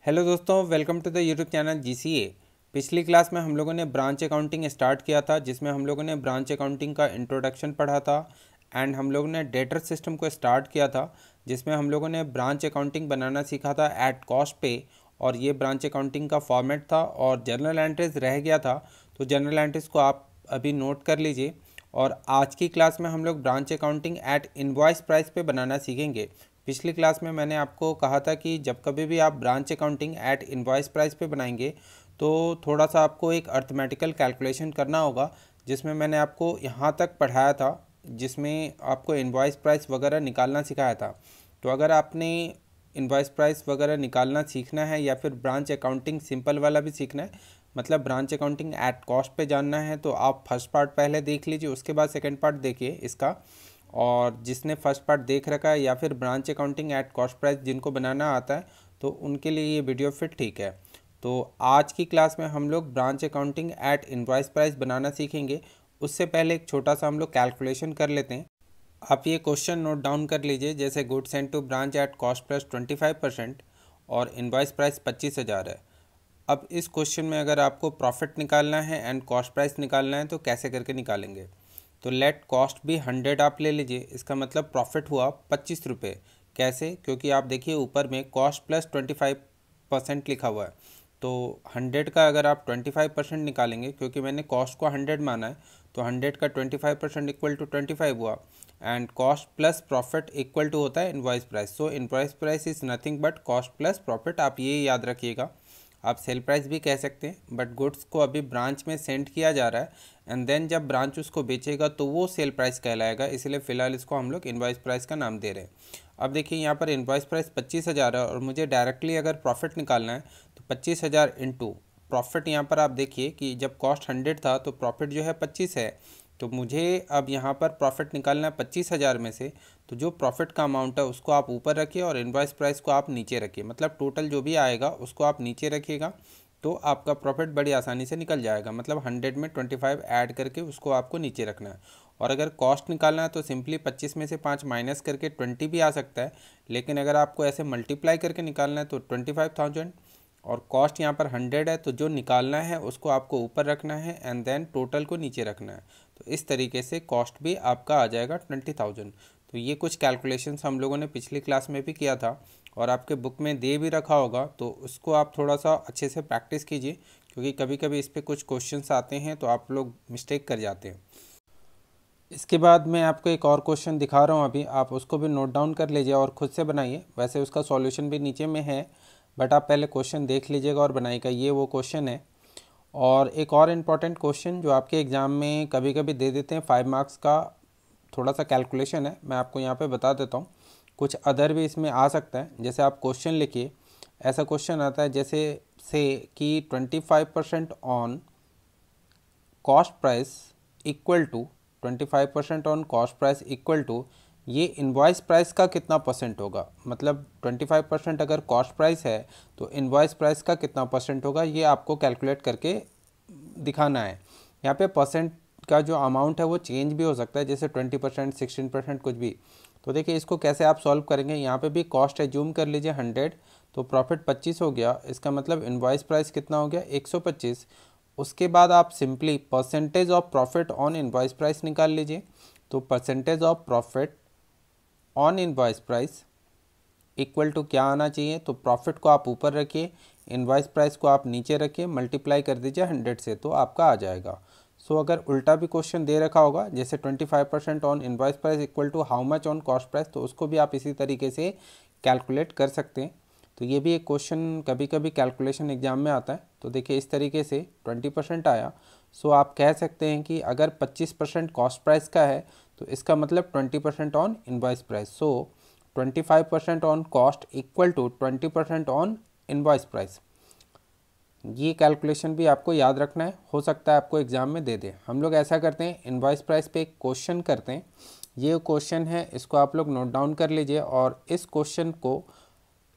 hello दोस्तों welcome to the YouTube channel जी पिछली क्लास में हम लोगों ने ब्रांच अकाउंटिंग स्टार्ट किया था जिसमें हम लोगों ने ब्रांच अकाउंटिंग का इंट्रोडक्शन पढ़ा था एंड हम लोगों ने डेटर सिस्टम को स्टार्ट किया था जिसमें हम लोगों ने ब्रांच अकाउंटिंग बनाना सीखा था एट कॉस्ट पे और ये ब्रांच अकाउंटिंग का फॉर्मेट था और जर्नल एंट्रीज रह गया था तो जर्नल एंट्रीज को आप अभी नोट कर लीजिए और आज की क्लास में हम लोग branch accounting at invoice price पे बनाना सीखेंगे पिछली क्लास में मैंने आपको कहा था कि जब कभी भी आप branch accounting at invoice price पे बनाएंगे तो थोड़ा सा आपको एक अर्थमेटिकल कैलकुलेशन करना होगा जिसमें मैंने आपको यहाँ तक पढ़ाया था जिसमें आपको इन्वॉइस प्राइस वगैरह निकालना सिखाया था तो अगर आपने इन्वॉइस प्राइस वगैरह निकालना सीखना है या फिर ब्रांच अकाउंटिंग सिंपल वाला भी सीखना है मतलब ब्रांच अकाउंटिंग एट कॉस्ट पे जानना है तो आप फर्स्ट पार्ट पहले देख लीजिए उसके बाद सेकेंड पार्ट देखिए इसका और जिसने फर्स्ट पार्ट देख रखा है या फिर branch accounting at cost price जिनको बनाना आता है तो उनके लिए ये वीडियो फिट ठीक है तो आज की क्लास में हम लोग branch accounting at invoice price बनाना सीखेंगे उससे पहले एक छोटा सा हम लोग कैलकुलेशन कर लेते हैं आप ये क्वेश्चन नोट डाउन कर लीजिए जैसे goods and to branch at cost price twenty five percent और इन्वाइस प्राइस पच्चीस हज़ार है अब इस क्वेश्चन में अगर आपको प्रॉफिट निकालना है एंड कॉस्ट प्राइस निकालना है तो कैसे करके निकालेंगे तो लेट कॉस्ट भी हंड्रेड आप ले लीजिए इसका मतलब प्रॉफिट हुआ पच्चीस रुपये कैसे क्योंकि आप देखिए ऊपर में cost plus twenty five percent लिखा हुआ है तो हंड्रेड का अगर आप ट्वेंटी फाइव परसेंट निकालेंगे क्योंकि मैंने कॉस्ट को हंड्रेड माना है तो हंड्रेड का twenty five percent equal to twenty five हुआ and cost plus profit equal to होता है invoice price so invoice price is nothing but cost plus profit आप ये याद रखिएगा आप सेल प्राइस भी कह सकते हैं बट गुड्स को अभी ब्रांच में सेंड किया जा रहा है एंड देन जब ब्रांच उसको बेचेगा तो वो सेल प्राइस कहलाएगा इसलिए फ़िलहाल इसको हम लोग इन्वाइस प्राइस का नाम दे रहे हैं अब देखिए यहाँ पर इन्वाइस प्राइस पच्चीस हज़ार है और मुझे डायरेक्टली अगर प्रॉफिट निकालना है तो पच्चीस हज़ार इंटू प्रॉफिट यहाँ पर आप देखिए कि जब कॉस्ट हंड्रेड था तो प्रॉफिट जो है पच्चीस है तो मुझे अब यहाँ पर प्रॉफिट निकालना है पच्चीस हज़ार में से तो जो प्रॉफिट का अमाउंट है उसको आप ऊपर रखिए और इन्वाइस प्राइस को आप नीचे रखिए मतलब टोटल जो भी आएगा उसको आप नीचे रखिएगा तो आपका प्रॉफिट बड़ी आसानी से निकल जाएगा मतलब हंड्रेड में ट्वेंटी फाइव ऐड करके उसको आपको नीचे रखना है और अगर कॉस्ट निकालना है तो सिंपली पच्चीस में से पाँच माइनस करके ट्वेंटी भी आ सकता है लेकिन अगर आपको ऐसे मल्टीप्लाई करके निकालना है तो ट्वेंटी फाइव थाउजेंड और कॉस्ट यहाँ पर हंड्रेड है तो जो निकालना है उसको आपको ऊपर रखना है एंड देन टोटल को नीचे रखना है तो इस तरीके से कॉस्ट भी आपका आ जाएगा ट्वेंटी थाउजेंड तो ये कुछ कैलकुलेशंस हम लोगों ने पिछली क्लास में भी किया था और आपके बुक में दे भी रखा होगा तो उसको आप थोड़ा सा अच्छे से प्रैक्टिस कीजिए क्योंकि कभी कभी इस पर कुछ क्वेश्चन आते हैं तो आप लोग मिस्टेक कर जाते हैं इसके बाद मैं आपको एक और क्वेश्चन दिखा रहा हूँ अभी आप उसको भी नोट डाउन कर लीजिए और खुद से बनाइए वैसे उसका सॉल्यूशन भी नीचे में है बट आप पहले क्वेश्चन देख लीजिएगा और बनाएगा ये वो क्वेश्चन है और एक और इम्पॉर्टेंट क्वेश्चन जो आपके एग्ज़ाम में कभी कभी दे देते हैं फाइव मार्क्स का थोड़ा सा कैलकुलेशन है मैं आपको यहाँ पे बता देता हूँ कुछ अदर भी इसमें आ सकता है जैसे आप क्वेश्चन लिखिए ऐसा क्वेश्चन आता है जैसे से कि twenty five percent on cost price equal to twenty five percent on cost price equal to ये इन्वाइस प्राइस का कितना परसेंट होगा मतलब 25 परसेंट अगर कॉस्ट प्राइस है तो इन्वाइस प्राइस का कितना परसेंट होगा ये आपको कैलकुलेट करके दिखाना है यहाँ पे परसेंट का जो अमाउंट है वो चेंज भी हो सकता है जैसे 20 परसेंट सिक्सटीन परसेंट कुछ भी तो देखिए इसको कैसे आप सॉल्व करेंगे यहाँ पे भी कॉस्ट एज्यूम कर लीजिए हंड्रेड तो प्रॉफिट पच्चीस हो गया इसका मतलब इन्वाइस प्राइस कितना हो गया एक सौ पच्चीस उसके बाद आप simply percentage of profit on invoice price निकाल लीजिए तो percentage of profit on invoice price equal to क्या आना चाहिए तो प्रॉफिट को आप ऊपर रखिए इनवॉइस प्राइस को आप नीचे रखिए मल्टीप्लाई कर दीजिए हंड्रेड से तो आपका आ जाएगा सो so, अगर उल्टा भी क्वेश्चन दे रखा होगा जैसे twenty five percent on invoice price equal to how much on cost price तो उसको भी आप इसी तरीके से कैलकुलेट कर सकते हैं तो ये भी एक क्वेश्चन कभी कभी कैलकुलेशन एग्जाम में आता है तो देखिए इस तरीके से ट्वेंटी परसेंट आया सो so, आप कह सकते हैं कि अगर पच्चीस परसेंट कॉस्ट प्राइस का है तो इसका मतलब 20 percent on invoice price so 25 percent on cost equal to 20 percent on invoice price ये कैलकुलेशन भी आपको याद रखना है हो सकता है आपको एग्ज़ाम में दे दें हम लोग ऐसा करते हैं इन्वाइस प्राइस पे एक क्वेश्चन करते हैं ये क्वेश्चन है इसको आप लोग नोट डाउन कर लीजिए और इस क्वेश्चन को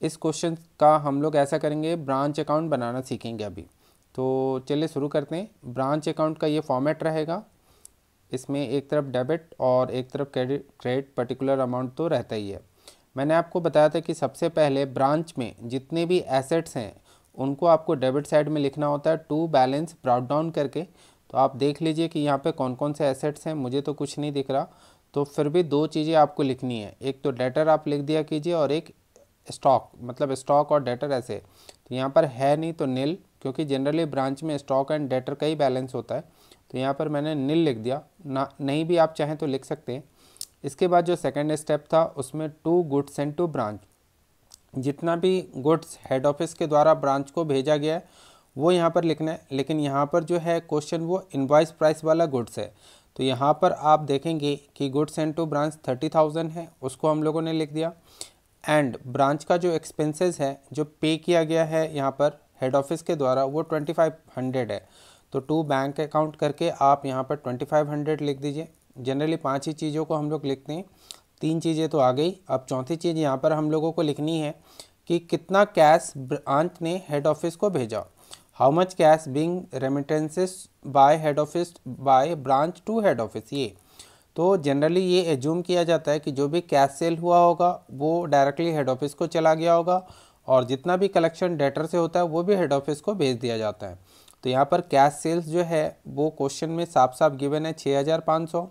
इस क्वेश्चन का हम लोग ऐसा करेंगे ब्रांच अकाउंट बनाना सीखेंगे अभी तो चलिए शुरू करते हैं ब्रांच अकाउंट का ये फॉर्मेट रहेगा इसमें एक तरफ डेबिट और एक तरफ क्रेडिट क्रेडिट पर्टिकुलर अमाउंट तो रहता ही है मैंने आपको बताया था कि सबसे पहले ब्रांच में जितने भी एसेट्स हैं उनको आपको डेबिट साइड में लिखना होता है टू बैलेंस ब्रॉड डाउन करके तो आप देख लीजिए कि यहाँ पे कौन कौन से एसेट्स हैं मुझे तो कुछ नहीं दिख रहा तो फिर भी दो चीज़ें आपको लिखनी है एक तो डेटर आप लिख दिया कीजिए और एक स्टॉक मतलब स्टॉक और डेटर ऐसे तो यहाँ पर है नहीं तो नील क्योंकि जनरली ब्रांच में स्टॉक एंड डेटर का ही बैलेंस होता है तो यहाँ पर मैंने नील लिख दिया ना नहीं भी आप चाहें तो लिख सकते हैं इसके बाद जो सेकेंड स्टेप था उसमें to goods and to branch जितना भी गुड्स हेड ऑफिस के द्वारा ब्रांच को भेजा गया है वो यहाँ पर लिखना है लेकिन यहाँ पर जो है क्वेश्चन वो इन्वाइस प्राइस वाला गुड्स है तो यहाँ पर आप देखेंगे कि goods and to branch thirty thousand है उसको हम लोगों ने लिख दिया एंड ब्रांच का जो एक्सपेंसेस है जो पे किया गया है यहाँ पर हेड ऑफिस के द्वारा वो ट्वेंटी फाइव हंड्रेड है तो टू बैंक अकाउंट करके आप यहाँ पर ट्वेंटी फाइव हंड्रेड लिख दीजिए जनरली पाँच ही चीज़ों को हम लोग लिखते हैं तीन चीज़ें तो आ गई अब चौथी चीज़ यहाँ पर हम लोगों को लिखनी है कि कितना कैश ब्रांच ने हेड ऑफिस को भेजा how much cash being remittances by head office by branch to head office ये तो जनरली ये एज्यूम किया जाता है कि जो भी कैश सेल हुआ होगा वो डायरेक्टली हेड ऑफिस को चला गया होगा और जितना भी कलेक्शन डेटर से होता है वो भी हेड ऑफिस को भेज दिया जाता है तो यहाँ पर कैश सेल्स जो है वो क्वेश्चन में साफ साफ गिवन है छः हज़ार पाँच सौ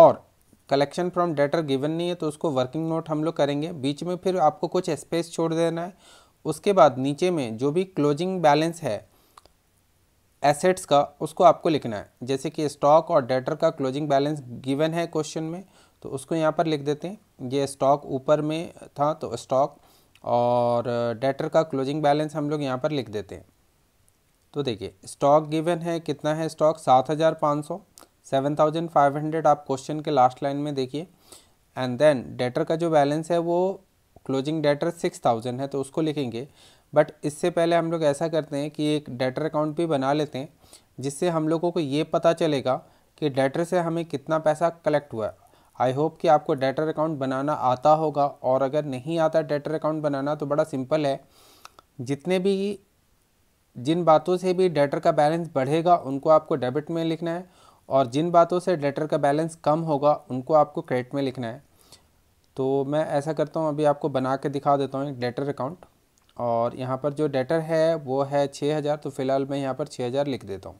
और कलेक्शन फ्रॉम डेटर गिवन नहीं है तो उसको वर्किंग नोट हम लोग करेंगे बीच में फिर आपको कुछ स्पेस छोड़ देना है उसके बाद नीचे में जो भी क्लोजिंग बैलेंस है एसेट्स का उसको आपको लिखना है जैसे कि स्टॉक और डेटर का क्लोजिंग बैलेंस गिवन है क्वेश्चन में तो उसको यहाँ पर लिख देते हैं ये स्टॉक ऊपर में था तो स्टॉक और डेटर का क्लोजिंग बैलेंस हम लोग यहाँ पर लिख देते हैं तो देखिए स्टॉक गिवन है कितना है स्टॉक सात हज़ार पाँच सौ सेवन थाउजेंड फाइव हंड्रेड आप क्वेश्चन के लास्ट लाइन में देखिए एंड देन डेटर का जो बैलेंस है वो क्लोजिंग डेटर सिक्स थाउजेंड है तो उसको लिखेंगे बट इससे पहले हम लोग ऐसा करते हैं कि एक डेटर अकाउंट भी बना लेते हैं जिससे हम लोगों को ये पता चलेगा कि डेटर से हमें कितना पैसा कलेक्ट हुआ आई होप कि आपको डेटर अकाउंट बनाना आता होगा और अगर नहीं आता डेटर अकाउंट बनाना तो बड़ा सिंपल है जितने भी जिन बातों से भी डेटर का बैलेंस बढ़ेगा उनको आपको डेबिट में लिखना है और जिन बातों से डेटर का बैलेंस कम होगा उनको आपको क्रेडिट में लिखना है तो मैं ऐसा करता हूँ अभी आपको बना के दिखा देता हूँ एक डेटर अकाउंट और यहाँ पर जो डेटर है वो है छः हज़ार तो फ़िलहाल मैं यहाँ पर छः हज़ार लिख देता हूँ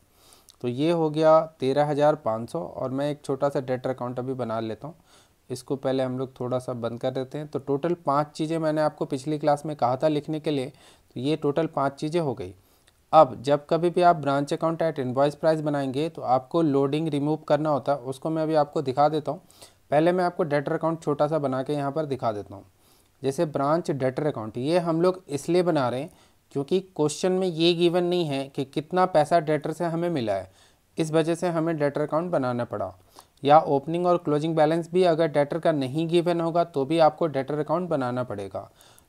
तो ये हो गया तेरह हज़ार पाँच सौ और मैं एक छोटा सा डेटर अकाउंट अभी बना लेता हूँ इसको पहले हम लोग थोड़ा सा बंद कर देते हैं तो टोटल पाँच चीज़ें मैंने आपको पिछली क्लास में कहा था लिखने के लिए तो ये टोटल पाँच चीज़ें हो गई अब जब कभी भी आप branch account at invoice price बनाएंगे तो आपको लोडिंग रिमूव करना होता है उसको मैं अभी आपको दिखा देता हूँ पहले मैं आपको डेटर अकाउंट छोटा सा बना के यहाँ पर दिखा देता हूँ जैसे ब्रांच डेटर अकाउंट ये हम लोग इसलिए बना रहे हैं क्योंकि क्वेश्चन में ये गिवन नहीं है कि कितना पैसा डेटर से हमें मिला है इस वजह से हमें डेटर अकाउंट बनाना पड़ा या ओपनिंग और क्लोजिंग बैलेंस भी अगर डेटर का नहीं गिवन होगा तो भी आपको डेटर अकाउंट बनाना पड़ेगा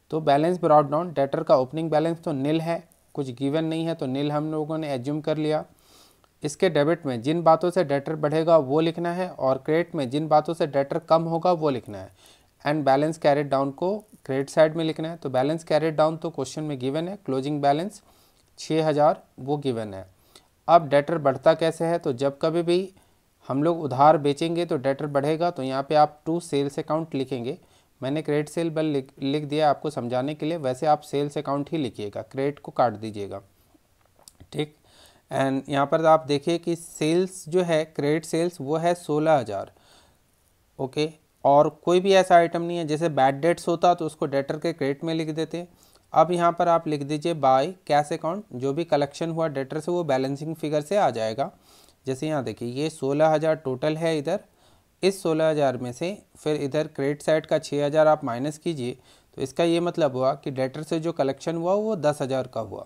तो बैलेंस ब्रॉड डाउन डेटर का ओपनिंग बैलेंस तो निल है कुछ गिवन नहीं है तो नील हम लोगों ने एज्यूम कर लिया इसके डेबिट में जिन बातों से डेटर बढ़ेगा वो लिखना है और क्रेडिट में जिन बातों से डेटर कम होगा वो लिखना है एंड बैलेंस कैरेट डाउन को क्रेडिट साइड में लिखना है तो बैलेंस कैरेट डाउन तो क्वेश्चन में गिवन है क्लोजिंग बैलेंस छः हज़ार वो गिवन है अब डेटर बढ़ता कैसे है तो जब कभी भी हम लोग उधार बेचेंगे तो डेटर बढ़ेगा तो यहाँ पे आप टू सेल्स अकाउंट लिखेंगे मैंने क्रेडिट सेल बल लिख, लिख दिया आपको समझाने के लिए वैसे आप सेल्स अकाउंट ही लिखिएगा क्रेडिट को काट दीजिएगा ठीक एंड यहाँ पर आप देखिए कि सेल्स जो है क्रेडिट सेल्स वो है सोलह हज़ार ओके और कोई भी ऐसा आइटम नहीं है जैसे बैड डेट्स होता तो उसको डेटर के क्रेडिट में लिख देते अब यहाँ पर आप लिख दीजिए बाय कैश अकाउंट जो भी कलेक्शन हुआ डेटर से वो बैलेंसिंग फिगर से आ जाएगा जैसे यहाँ देखिए ये सोलह हज़ार टोटल है इधर इस सोलह हज़ार में से फिर इधर क्रेडिट साइड का छः हज़ार आप माइनस कीजिए तो इसका ये मतलब हुआ कि डेटर से जो कलेक्शन हुआ वो दस हज़ार का हुआ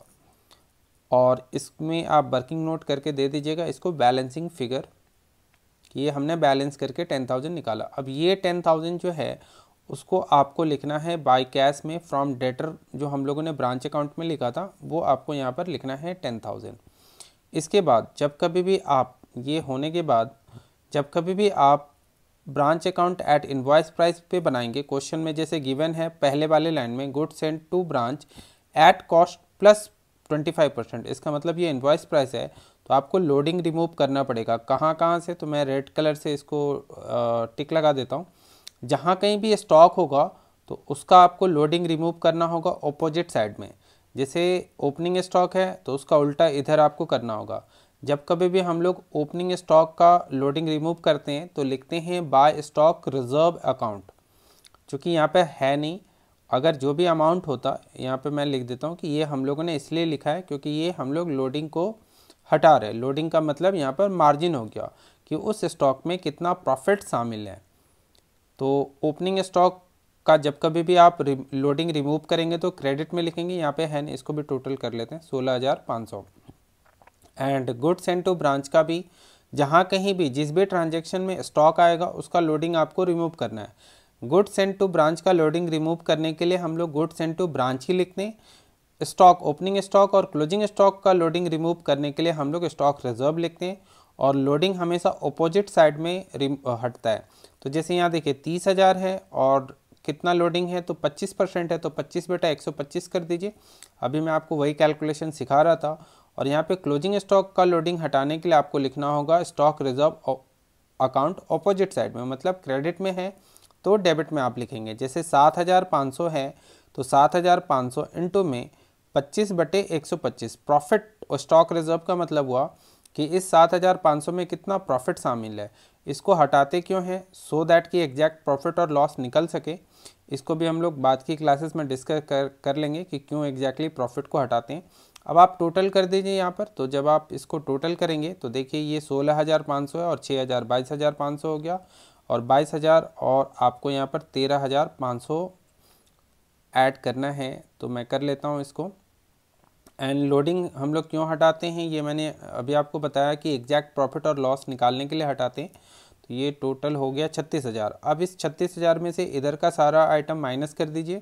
और इसमें आप वर्किंग नोट करके दे दीजिएगा इसको बैलेंसिंग फिगर कि ये हमने बैलेंस करके टेन थाउजेंड निकाला अब ये टेन थाउजेंड जो है उसको आपको लिखना है बाय कैश में फ्रॉम डेटर जो हम लोगों ने ब्रांच अकाउंट में लिखा था वो आपको यहाँ पर लिखना है टेन थाउजेंड इसके बाद जब कभी भी आप ये होने के बाद जब कभी भी आप branch account at invoice price पे बनाएंगे क्वेश्चन में जैसे गिवन है पहले वाले लाइन में goods send to branch at cost plus twenty five percent इसका मतलब ये इन्वॉइस प्राइस है तो आपको लोडिंग रिमूव करना पड़ेगा कहाँ कहाँ से तो मैं रेड कलर से इसको टिक लगा देता हूँ जहाँ कहीं भी स्टॉक होगा तो उसका आपको लोडिंग रिमूव करना होगा ऑपोजिट साइड में जैसे ओपनिंग स्टॉक है तो उसका उल्टा इधर आपको करना होगा जब कभी भी हम लोग ओपनिंग स्टॉक का लोडिंग रिमूव करते हैं तो लिखते हैं बाय स्टॉक रिजर्व अकाउंट चूँकि यहाँ पे है नहीं अगर जो भी अमाउंट होता यहाँ पे मैं लिख देता हूँ कि ये हम लोगों ने इसलिए लिखा है क्योंकि ये हम लोग लोडिंग को हटा रहे लोडिंग का मतलब यहाँ पर मार्जिन हो गया कि उस स्टॉक में कितना प्रॉफिट शामिल है तो ओपनिंग स्टॉक का जब कभी भी आप लोडिंग रिमूव करेंगे तो क्रेडिट में लिखेंगे यहाँ पे है इसको भी टोटल कर लेते हैं सोलह हज़ार पाँच सौ and goods send to branch का भी जहाँ कहीं भी जिस भी ट्रांजेक्शन में स्टॉक आएगा उसका लोडिंग आपको रिमूव करना है गुड सेंड टू ब्रांच का लोडिंग रिमूव करने के लिए हम लोग गुड सेंड टू ब्रांच ही लिखते हैं स्टॉक ओपनिंग स्टॉक और क्लोजिंग स्टॉक का लोडिंग रिमूव करने के लिए हम लोग स्टॉक रिजर्व लिखते हैं और लोडिंग हमेशा ओपोजिट साइड में हटता है तो जैसे यहाँ देखिए तीस हज़ार है और कितना लोडिंग है तो पच्चीस परसेंट है तो पच्चीस बेटा एक सौ पच्चीस कर दीजिए अभी मैं आपको वही कैलकुलेशन सिखा रहा था और यहाँ पे क्लोजिंग स्टॉक का लोडिंग हटाने के लिए आपको लिखना होगा stock reserve account opposite side में मतलब क्रेडिट में है तो डेबिट में आप लिखेंगे जैसे सात हज़ार पाँच सौ है तो सात हज़ार पाँच सौ इंटू में पच्चीस बटे एक सौ पच्चीस प्रॉफिट और स्टॉक रिजर्व का मतलब हुआ कि इस सात हज़ार पाँच सौ में कितना प्रॉफिट शामिल है इसको हटाते क्यों हैं सो दैट कि एग्जैक्ट प्रॉफिट और लॉस निकल सके इसको भी हम लोग बाद की क्लासेस में डिस्कस कर कर लेंगे कि क्यों एग्जैक्टली exactly प्रॉफिट को हटाते हैं अब आप टोटल कर दीजिए यहाँ पर तो जब आप इसको टोटल करेंगे तो देखिए ये सोलह हज़ार पाँच सौ है और छः हज़ार बाईस हज़ार पाँच सौ हो गया और बाईस हज़ार और आपको यहाँ पर तेरह हज़ार पाँच सौ ऐड करना है तो मैं कर लेता हूँ इसको एंड लोडिंग हम लोग क्यों हटाते हैं ये मैंने अभी आपको बताया कि एग्जैक्ट प्रॉफिट और लॉस निकालने के लिए हटाते हैं तो ये टोटल हो गया छत्तीस हज़ार अब इस छत्तीस हज़ार में से इधर का सारा आइटम माइनस कर दीजिए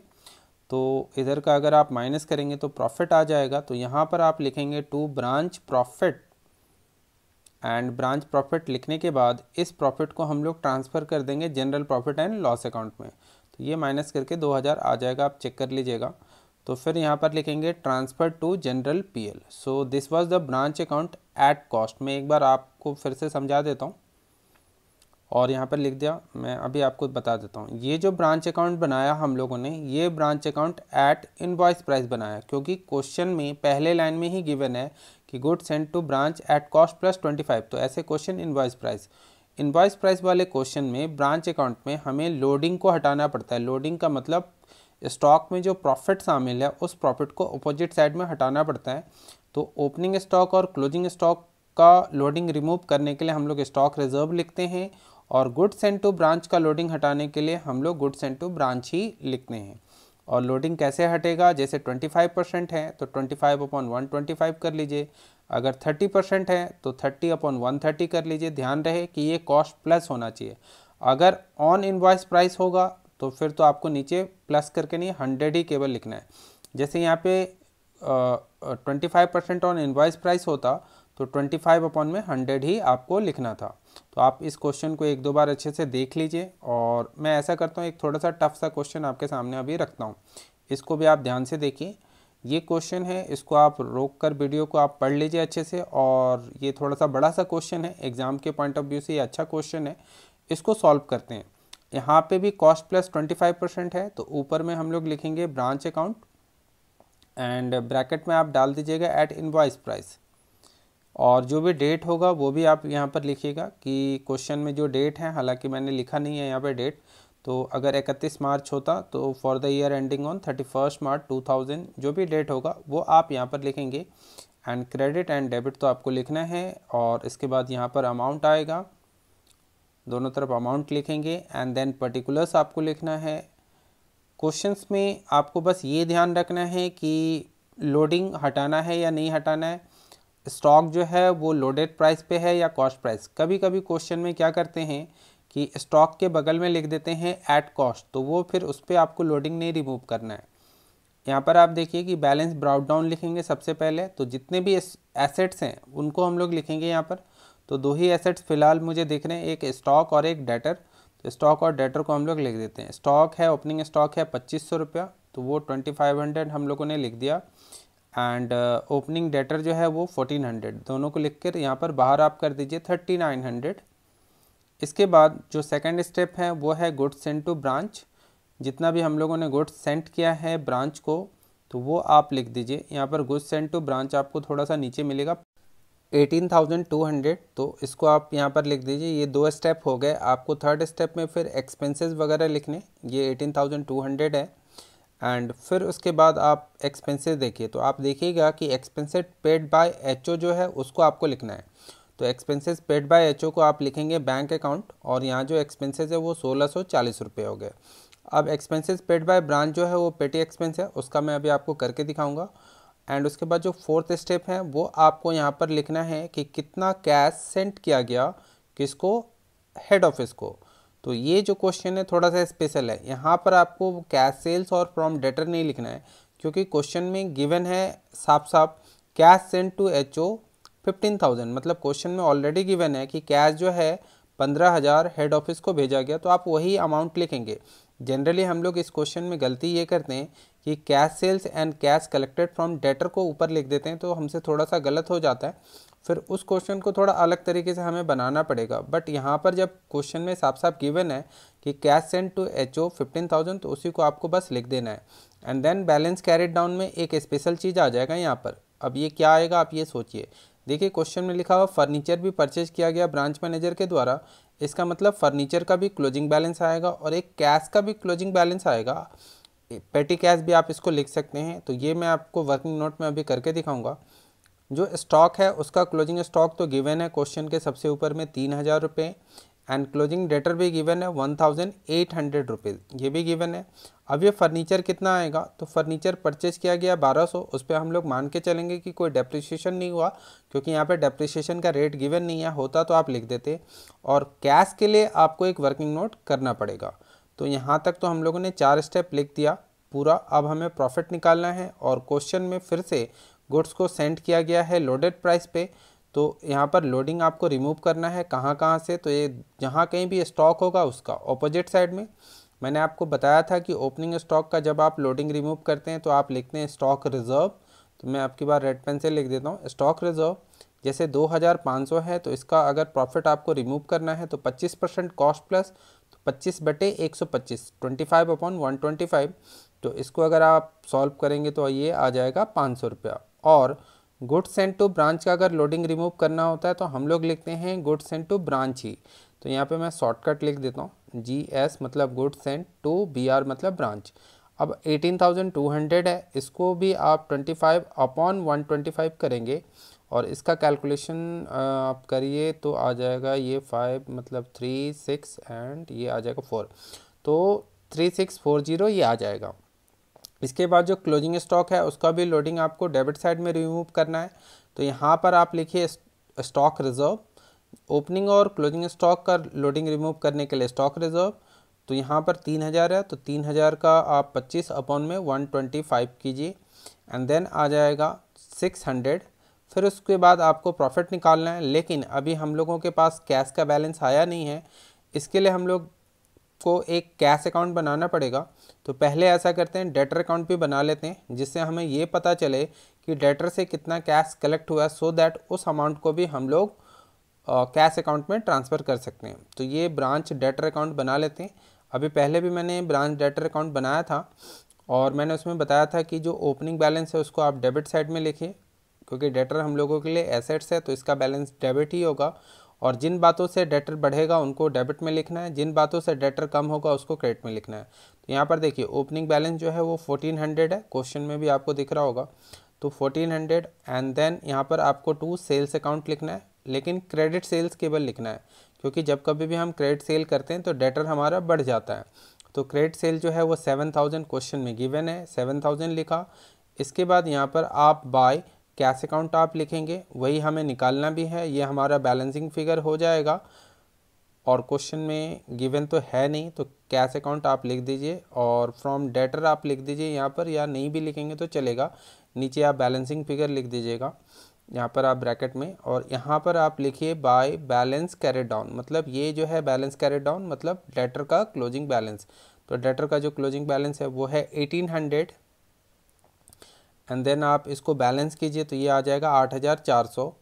तो इधर का अगर आप माइनस करेंगे तो प्रॉफिट आ जाएगा तो यहाँ पर आप लिखेंगे to branch profit and branch profit लिखने के बाद इस प्रॉफिट को हम लोग ट्रांसफ़र कर देंगे general profit and loss account में तो ये माइनस करके 2000 आ जाएगा आप चेक कर लीजिएगा तो फिर यहाँ पर लिखेंगे transfer to general PL so this was the branch account at cost मैं एक बार आपको फिर से समझा देता हूँ और यहाँ पर लिख दिया मैं अभी आपको बता देता हूँ ये जो ब्रांच अकाउंट बनाया हम लोगों ने ये branch account at invoice price बनाया क्योंकि क्वेश्चन में पहले लाइन में ही गिवन है कि good send to branch at cost plus twenty five तो ऐसे question invoice price invoice price वाले क्वेश्चन में ब्रांच अकाउंट में हमें लोडिंग को हटाना पड़ता है लोडिंग का मतलब स्टॉक में जो प्रॉफिट शामिल है उस प्रॉफिट को अपोजिट साइड में हटाना पड़ता है तो ओपनिंग स्टॉक और क्लोजिंग स्टॉक का लोडिंग रिमूव करने के लिए हम लोग स्टॉक रिजर्व लिखते हैं और गुड्स एंड टू ब्रांच का लोडिंग हटाने के लिए हम लोग गुड्स एंड टू ब्रांच ही लिखते हैं और लोडिंग कैसे हटेगा जैसे 25 परसेंट है तो 25 अपॉन वन कर लीजिए अगर 30 परसेंट है तो 30 अपॉन वन कर लीजिए ध्यान रहे कि ये कॉस्ट प्लस होना चाहिए अगर ऑन इन्वाइस प्राइस होगा तो फिर तो आपको नीचे प्लस करके नहीं हंड्रेड ही केवल लिखना है जैसे यहाँ पे twenty five percent on invoice price होता तो 25 अपॉन में 100 ही आपको लिखना था तो आप इस क्वेश्चन को एक दो बार अच्छे से देख लीजिए और मैं ऐसा करता हूँ एक थोड़ा सा टफ सा क्वेश्चन आपके सामने अभी रखता हूँ इसको भी आप ध्यान से देखिए ये क्वेश्चन है इसको आप रोक कर वीडियो को आप पढ़ लीजिए अच्छे से और ये थोड़ा सा बड़ा सा क्वेश्चन है एग्ज़ाम के पॉइंट ऑफ व्यू से ये अच्छा क्वेश्चन है इसको सॉल्व करते हैं यहाँ पे भी cost plus twenty five percent है तो ऊपर में हम लोग लिखेंगे ब्रांच अकाउंट एंड ब्रैकेट में आप डाल दीजिएगा एट इन्वाइस प्राइस और जो भी डेट होगा वो भी आप यहाँ पर लिखिएगा कि क्वेश्चन में जो डेट है हालांकि मैंने लिखा नहीं है यहाँ पर डेट तो अगर 31 मार्च होता तो for the year ending on 31 March 2000 जो भी डेट होगा वो आप यहाँ पर लिखेंगे एंड क्रेडिट एंड डेबिट तो आपको लिखना है और इसके बाद यहाँ पर अमाउंट आएगा दोनों तरफ अमाउंट लिखेंगे एंड देन पर्टिकुलर्स आपको लिखना है क्वेश्चंस में आपको बस ये ध्यान रखना है कि लोडिंग हटाना है या नहीं हटाना है स्टॉक जो है वो लोडेड प्राइस पे है या कॉस्ट प्राइस कभी कभी क्वेश्चन में क्या करते हैं कि स्टॉक के बगल में लिख देते हैं एट कॉस्ट तो वो फिर उस पर आपको लोडिंग नहीं रिमूव करना है यहाँ पर आप देखिए कि बैलेंस ब्राउड डाउन लिखेंगे सबसे पहले तो जितने भी एसेट्स हैं उनको हम लोग लिखेंगे यहाँ पर तो दो ही एसेट्स फिलहाल मुझे देख रहे हैं एक स्टॉक और एक डेटर तो स्टॉक और डेटर को हम लोग लिख देते हैं स्टॉक है ओपनिंग स्टॉक है पच्चीस सौ रुपया तो वो ट्वेंटी फाइव हंड्रेड हम लोगों ने लिख दिया एंड ओपनिंग डेटर जो है वो फोर्टीन हंड्रेड दोनों को लिख कर यहाँ पर बाहर आप कर दीजिए थर्टी नाइन हंड्रेड इसके बाद जो सेकेंड स्टेप है वो है गुड्स सेंट टू ब्रांच जितना भी हम लोगों ने गुड्स सेंट किया है ब्रांच को तो वो आप लिख दीजिए यहाँ पर गुड्स सेंट टू ब्रांच आपको थोड़ा सा नीचे मिलेगा एटीन थाउजेंड टू हंड्रेड तो इसको आप यहाँ पर लिख दीजिए ये दो स्टेप हो गए आपको थर्ड स्टेप में फिर एक्सपेंसेस वगैरह लिखने ये एटीन थाउजेंड टू हंड्रेड है एंड फिर उसके बाद आप एक्सपेंसेस देखिए तो आप देखिएगा कि एक्सपेंसेस पेड बाय एच जो है उसको आपको लिखना है तो एक्सपेंसेस पेड बाय एच को आप लिखेंगे बैंक अकाउंट और यहाँ जो एक्सपेंसेस है वो सोलह सौ चालीस रुपये हो गए अब एक्सपेंसेस पेड बाय ब्रांच जो है वो पेटी एक्सपेंस है उसका मैं अभी आपको करके दिखाऊंगा एंड उसके बाद जो फोर्थ स्टेप है वो आपको यहाँ पर लिखना है कि कितना कैश सेंड किया गया किसको हेड ऑफिस को तो ये जो क्वेश्चन है थोड़ा सा स्पेशल है यहाँ पर आपको कैश सेल्स और फ्रॉम डेटर नहीं लिखना है क्योंकि क्वेश्चन में गिवन है साफ साफ cash send to H O fifteen thousand मतलब क्वेश्चन में ऑलरेडी गिवन है कि कैश जो है पंद्रह हज़ार हेड ऑफिस को भेजा गया तो आप वही अमाउंट लिखेंगे जनरली हम लोग इस क्वेश्चन में गलती ये करते हैं कि cash sales and cash collected from debtor को ऊपर लिख देते हैं तो हमसे थोड़ा सा गलत हो जाता है फिर उस क्वेश्चन को थोड़ा अलग तरीके से हमें बनाना पड़ेगा बट यहाँ पर जब क्वेश्चन में साफ साफ गिवन है कि cash send to H O fifteen thousand तो उसी को आपको बस लिख देना है and then balance carried down में एक स्पेशल चीज़ आ जाएगा यहाँ पर अब ये क्या आएगा आप ये सोचिए देखिए क्वेश्चन में लिखा हुआ फर्नीचर भी परचेज किया गया ब्रांच मैनेजर के द्वारा इसका मतलब फर्नीचर का भी क्लोजिंग बैलेंस आएगा और एक कैश का भी क्लोजिंग बैलेंस आएगा पेटी कैश भी आप इसको लिख सकते हैं तो ये मैं आपको वर्किंग नोट में अभी करके दिखाऊंगा जो स्टॉक है उसका क्लोजिंग स्टॉक तो गिवन है क्वेश्चन के सबसे ऊपर में तीन हज़ार रुपये एंड क्लोजिंग डेटर भी गिवन है one thousand eight hundred rupees ये भी गिवन है अब ये फर्नीचर कितना आएगा तो फर्नीचर परचेज किया गया बारह सौ उस पर हम लोग मान के चलेंगे कि कोई डेप्रिसिएशन नहीं हुआ क्योंकि यहाँ पे डेप्रिसिएशन का रेट गिवन नहीं है होता तो आप लिख देते और कैश के लिए आपको एक वर्किंग नोट करना पड़ेगा तो यहाँ तक तो हम लोगों ने चार स्टेप लिख दिया पूरा अब हमें प्रॉफिट निकालना है और क्वेश्चन में फिर से गुड्स को सेंड किया गया है लोडेड प्राइस पे तो यहाँ पर लोडिंग आपको रिमूव करना है कहाँ कहाँ से तो ये जहाँ कहीं भी स्टॉक होगा उसका ऑपोजिट साइड में मैंने आपको बताया था कि ओपनिंग स्टॉक का जब आप लोडिंग रिमूव करते हैं तो आप लिखते हैं स्टॉक रिज़र्व तो मैं आपकी बार रेड पेन से लिख देता हूँ स्टॉक रिज़र्व जैसे 2500 है तो इसका अगर प्रॉफिट आपको रिमूव करना है तो 25 परसेंट कॉस्ट प्लस तो पच्चीस बटे एक सौ पच्चीस twenty five upon one twenty five तो इसको अगर आप सॉल्व करेंगे तो ये आ जाएगा पाँच सौ रुपया और गुड सेंट टू ब्रांच का अगर लोडिंग रिमूव करना होता है तो हम लोग लिखते हैं गुड सेंट टू ब्रांच ही तो यहाँ पे मैं शॉर्टकट लिख देता हूँ जी एस मतलब good sent to B R मतलब ब्रांच अब 18,200 है इसको भी आप 25 अपॉन 125 करेंगे और इसका कैलकुलेशन आप करिए तो आ जाएगा ये फाइव मतलब थ्री सिक्स एंड ये आ जाएगा फोर तो थ्री सिक्स फोर जीरो ये आ जाएगा इसके बाद जो क्लोजिंग स्टॉक है उसका भी लोडिंग आपको डेबिट साइड में रिमूव करना है तो यहाँ पर आप लिखिए स्टॉक रिजर्व ओपनिंग और क्लोजिंग स्टॉक का लोडिंग रिमूव करने के लिए स्टॉक रिजर्व तो यहाँ पर तीन हज़ार है तो तीन हज़ार का आप पच्चीस अपॉन में वन ट्वेंटी फाइव कीजिए एंड देन आ जाएगा सिक्स हंड्रेड फिर उसके बाद आपको प्रॉफिट निकालना है लेकिन अभी हम लोगों के पास कैश का बैलेंस आया नहीं है इसके लिए हम लोग को एक कैश अकाउंट बनाना पड़ेगा तो पहले ऐसा करते हैं डेटर अकाउंट भी बना लेते हैं जिससे हमें ये पता चले कि डेटर से कितना कैश कलेक्ट हुआ है सो दैट उस अमाउंट को भी हम लोग कैश अकाउंट में ट्रांसफ़र कर सकते हैं तो ये ब्रांच डेटर अकाउंट बना लेते हैं अभी पहले भी मैंने ब्रांच डेटर अकाउंट बनाया था और मैंने उसमें बताया था कि जो ओपनिंग बैलेंस है उसको आप डेबिट साइड में लिखिए क्योंकि डेटर हम लोगों के लिए एसेट्स है तो इसका बैलेंस डेबिट ही होगा और जिन बातों से डेटर बढ़ेगा उनको डेबिट में लिखना है जिन बातों से डेटर कम होगा उसको क्रेडिट में लिखना है तो यहाँ पर देखिए ओपनिंग बैलेंस जो है वो फोर्टीन हंड्रेड है क्वेश्चन में भी आपको दिख रहा होगा तो फोर्टीन हंड्रेड एंड देन यहाँ पर आपको टू सेल्स अकाउंट लिखना है लेकिन क्रेडिट सेल्स केवल लिखना है क्योंकि जब कभी भी हम क्रेडिट सेल करते हैं तो डेटर हमारा बढ़ जाता है तो क्रेडिट सेल जो है वो सेवन थाउजेंड क्वेश्चन में गिवन है सेवन थाउजेंड लिखा इसके बाद यहाँ पर आप बाय कैश अकाउंट आप लिखेंगे वही हमें निकालना भी है ये हमारा बैलेंसिंग फिगर हो जाएगा और क्वेश्चन में गिवन तो है नहीं तो कैश अकाउंट आप लिख दीजिए और फ्रॉम डेटर आप लिख दीजिए यहाँ पर या नहीं भी लिखेंगे तो चलेगा नीचे आप बैलेंसिंग फिगर लिख दीजिएगा यहाँ पर आप ब्रैकेट में और यहाँ पर आप लिखिए बाय बैलेंस कैरे डाउन मतलब ये जो है बैलेंस कैरे डाउन मतलब डेटर का क्लोजिंग बैलेंस तो डेटर का जो क्लोजिंग बैलेंस है वो है एटीन हंड्रेड एंड देन आप इसको बैलेंस कीजिए तो ये आ जाएगा आठ हज़ार चार सौ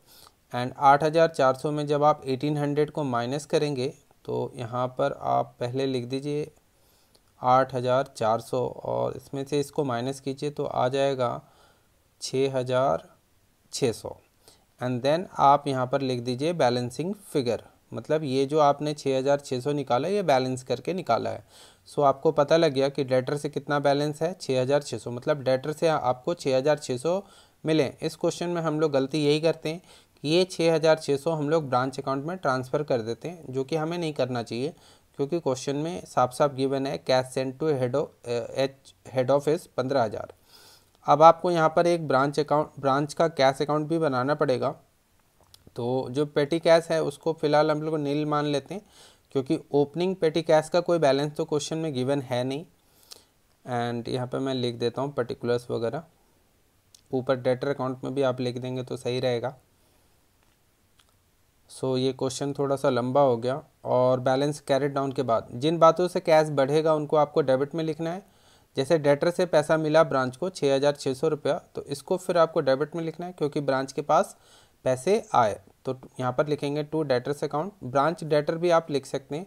एंड आठ हज़ार चार सौ में जब आप एटीन हंड्रेड को माइनस करेंगे तो यहाँ पर आप पहले लिख दीजिए आठ हज़ार चार सौ और इसमें से इसको माइनस कीजिए तो आ जाएगा छः हज़ार छः सौ एंड देन आप यहाँ पर लिख दीजिए बैलेंसिंग फिगर मतलब ये जो आपने 6600 निकाला ये बैलेंस करके निकाला है सो so, आपको पता लग गया कि डेटर से कितना बैलेंस है 6600 मतलब डेटर से आपको 6600 मिले इस क्वेश्चन में हम लोग गलती यही करते हैं कि ये 6600 हम लोग ब्रांच अकाउंट में ट्रांसफ़र कर देते हैं जो कि हमें नहीं करना चाहिए क्योंकि क्वेश्चन में साफ साफ गिवन है cash send to head H head office पंद्रह हज़ार अब आपको यहाँ पर एक ब्रांच अकाउंट ब्रांच का कैश अकाउंट भी बनाना पड़ेगा तो जो पेटी कैश है उसको फिलहाल हम लोग नील मान लेते हैं क्योंकि ओपनिंग पेटी कैश का कोई बैलेंस तो क्वेश्चन में गिवन है नहीं एंड यहाँ पे मैं लिख देता हूँ पर्टिकुलर्स वगैरह ऊपर डेटर अकाउंट में भी आप लिख देंगे तो सही रहेगा सो so, ये क्वेश्चन थोड़ा सा लंबा हो गया और बैलेंस कैरेट डाउन के बाद जिन बातों से कैश बढ़ेगा उनको आपको डेबिट में लिखना है जैसे डेटर से पैसा मिला ब्रांच को छः हज़ार छः सौ रुपया तो इसको फिर आपको डेबिट में लिखना है क्योंकि ब्रांच के पास पैसे आए तो यहाँ पर लिखेंगे to debtors account branch debtor भी आप लिख सकते हैं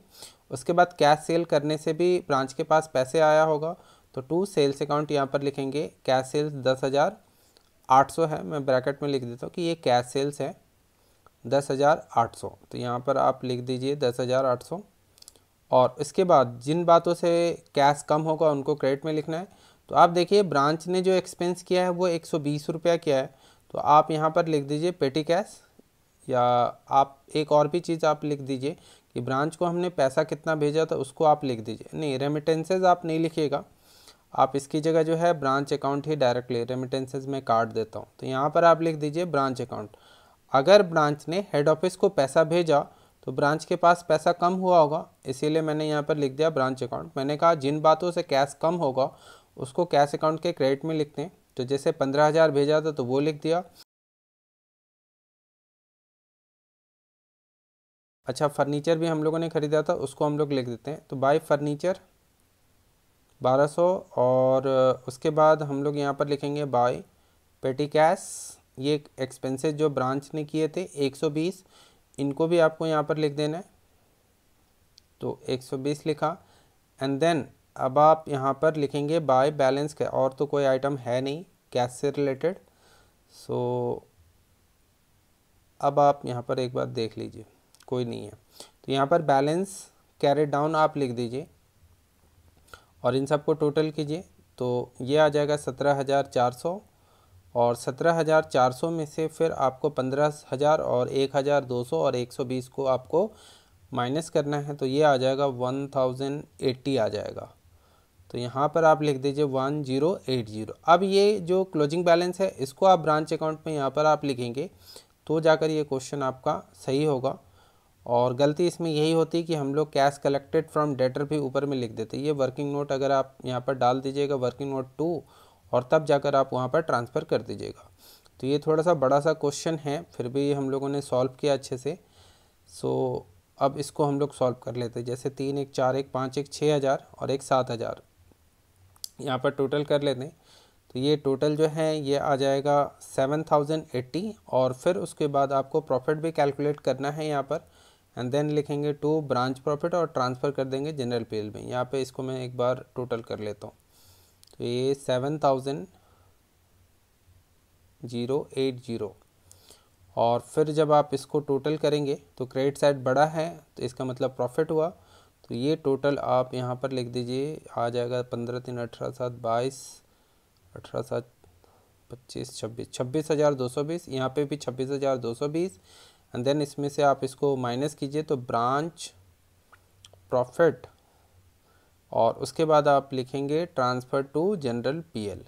उसके बाद कैश सेल करने से भी ब्रांच के पास पैसे आया होगा तो टू सेल्स अकाउंट यहाँ पर लिखेंगे कैश सेल्स दस हज़ार आठ सौ है मैं ब्रैकेट में लिख देता हूँ कि ये कैश सेल्स है दस हज़ार आठ सौ तो यहाँ पर आप लिख दीजिए दस हज़ार आठ सौ और इसके बाद जिन बातों से कैश कम होगा उनको क्रेडिट में लिखना है तो आप देखिए ब्रांच ने जो एक्सपेंस किया है वो एक सौ बीस रुपया किया है तो आप यहाँ पर लिख दीजिए पेटी कैश या आप एक और भी चीज़ आप लिख दीजिए कि ब्रांच को हमने पैसा कितना भेजा था उसको आप लिख दीजिए नहीं रेमिटेंसेज आप नहीं लिखिएगा आप इसकी जगह जो है ब्रांच अकाउंट ही डायरेक्टली रेमिटेंसेज में काट देता हूँ तो यहाँ पर आप लिख दीजिए ब्रांच अकाउंट अगर ब्रांच ने हेड ऑफिस को पैसा भेजा तो ब्रांच के पास पैसा कम हुआ होगा इसीलिए मैंने यहाँ पर लिख दिया ब्रांच अकाउंट मैंने कहा जिन बातों से कैश कम होगा उसको कैश अकाउंट के क्रेडिट में लिखते हैं तो जैसे पंद्रह हज़ार भेजा था तो वो लिख दिया अच्छा फर्नीचर भी हम लोगों ने ख़रीदा था उसको हम लोग लिख देते हैं तो बाय फर्नीचर बारह सौ और उसके बाद हम लोग यहाँ पर लिखेंगे बाय पेटी कैश ये एक्सपेंसेस जो ब्रांच ने किए थे एक सौ बीस इनको भी आपको यहाँ पर लिख देना है तो एक सौ बीस लिखा एंड देन अब आप यहाँ पर लिखेंगे बाय बैलेंस क्या और तो कोई आइटम है नहीं कैश से रिलेटेड सो अब आप यहाँ पर एक बार देख लीजिए कोई नहीं है तो यहाँ पर बैलेंस कैरेट डाउन आप लिख दीजिए और इन सबको टोटल कीजिए तो ये आ जाएगा सत्रह हज़ार चार सौ और सत्रह हज़ार चार सौ में से फिर आपको पंद्रह हज़ार और एक हज़ार दो सौ और एक सौ बीस को आपको माइनस करना है तो ये आ जाएगा वन थाउजेंड एट्टी आ जाएगा तो यहाँ पर आप लिख दीजिए वन जीरो एट जीरो अब ये जो क्लोजिंग बैलेंस है इसको आप ब्रांच अकाउंट में यहाँ पर आप लिखेंगे तो जाकर ये क्वेश्चन आपका सही होगा और गलती इसमें यही होती है कि हम लोग कैश कलेक्टेड फ्रॉम डेटर भी ऊपर में लिख देते ये वर्किंग नोट अगर आप यहाँ पर डाल दीजिएगा वर्किंग नोट टू और तब जाकर आप वहाँ पर ट्रांसफ़र कर दीजिएगा तो ये थोड़ा सा बड़ा सा क्वेश्चन है फिर भी हम लोगों ने सॉल्व किया अच्छे से सो अब इसको हम लोग सॉल्व कर लेते हैं जैसे तीन एक चार एक पाँच एक छः हज़ार और एक सात हज़ार यहाँ पर टोटल कर लेते हैं तो ये टोटल जो है ये आ जाएगा सेवन थाउजेंड एट्टी और फिर उसके बाद आपको प्रॉफिट भी कैलकुलेट करना है यहाँ पर एंड देन लिखेंगे टू ब्रांच प्रॉफिट और ट्रांसफ़र कर देंगे जनरल पेल में यहाँ पे इसको मैं एक बार टोटल कर लेता हूँ तो ये seven thousand zero eight zero और फिर जब आप इसको टोटल करेंगे तो क्रेडिट साइड बड़ा है तो इसका मतलब प्रॉफिट हुआ तो ये टोटल आप यहाँ पर लिख दीजिए आ जाएगा पंद्रह तीन अठारह सात बाईस अठारह सात पच्चीस छब्बीस छब्बीस हज़ार दो सौ बीस यहाँ पर भी छब्बीस हज़ार दो सौ बीस एंड देन इसमें से आप इसको माइनस कीजिए तो ब्रांच प्रॉफिट और उसके बाद आप लिखेंगे transfer to general PL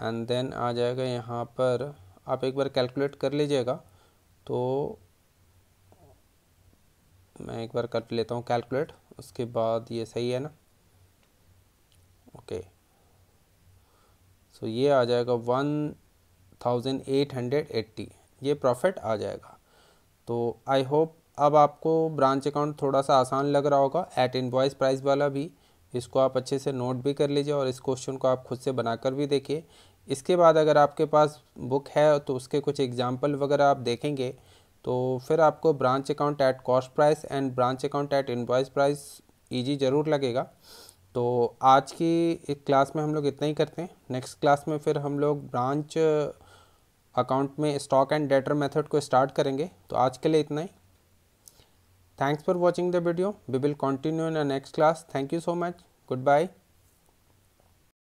and then आ जाएगा यहाँ पर आप एक बार कैलकुलेट कर लीजिएगा तो मैं एक बार कर लेता हूँ कैलकुलेट उसके बाद ये सही है ना ओके सो ये आ जाएगा one thousand eight hundred eighty ये प्रॉफिट आ जाएगा तो आई होप अब आपको ब्रांच अकाउंट थोड़ा सा आसान लग रहा होगा एट इनवॉइस प्राइस वाला भी इसको आप अच्छे से नोट भी कर लीजिए और इस क्वेश्चन को आप खुद से बनाकर भी देखिए इसके बाद अगर आपके पास बुक है तो उसके कुछ एग्जाम्पल वगैरह आप देखेंगे तो फिर आपको branch account at cost price and branch account at invoice price easy ज़रूर लगेगा तो आज की एक क्लास में हम लोग इतना ही करते हैं नेक्स्ट क्लास में फिर हम लोग ब्रांच अकाउंट में स्टॉक एंड डेटर मेथड को स्टार्ट करेंगे तो आज के लिए इतना ही thanks for watching the video we will continue in a next class thank you so much good by